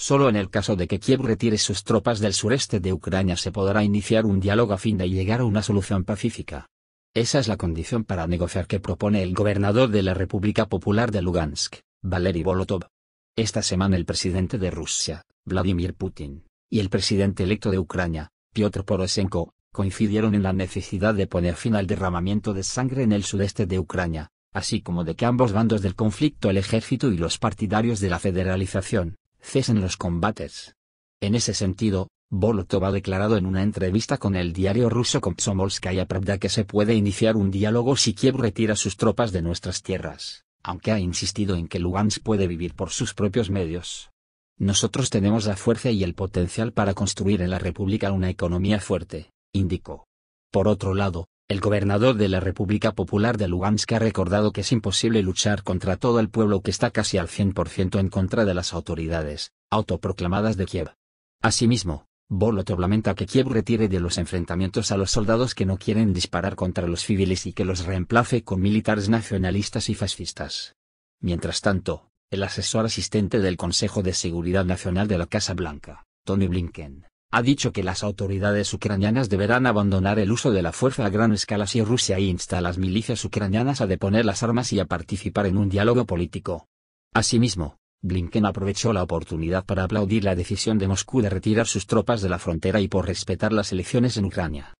Solo en el caso de que Kiev retire sus tropas del sureste de Ucrania se podrá iniciar un diálogo a fin de llegar a una solución pacífica. Esa es la condición para negociar que propone el gobernador de la República Popular de Lugansk, Valery Volotov. Esta semana el presidente de Rusia, Vladimir Putin, y el presidente electo de Ucrania, Piotr Poroshenko, coincidieron en la necesidad de poner fin al derramamiento de sangre en el sudeste de Ucrania, así como de que ambos bandos del conflicto el ejército y los partidarios de la federalización, en los combates. En ese sentido, Bolotov ha declarado en una entrevista con el diario ruso Komsomolskaya Pravda que se puede iniciar un diálogo si Kiev retira sus tropas de nuestras tierras, aunque ha insistido en que Lugansk puede vivir por sus propios medios. Nosotros tenemos la fuerza y el potencial para construir en la República una economía fuerte, indicó. Por otro lado, el gobernador de la República Popular de Lugansk ha recordado que es imposible luchar contra todo el pueblo que está casi al 100% en contra de las autoridades, autoproclamadas de Kiev. Asimismo, Bolotov lamenta que Kiev retire de los enfrentamientos a los soldados que no quieren disparar contra los civiles y que los reemplace con militares nacionalistas y fascistas. Mientras tanto, el asesor asistente del Consejo de Seguridad Nacional de la Casa Blanca, Tony Blinken, ha dicho que las autoridades ucranianas deberán abandonar el uso de la fuerza a gran escala si Rusia insta a las milicias ucranianas a deponer las armas y a participar en un diálogo político. Asimismo, Blinken aprovechó la oportunidad para aplaudir la decisión de Moscú de retirar sus tropas de la frontera y por respetar las elecciones en Ucrania.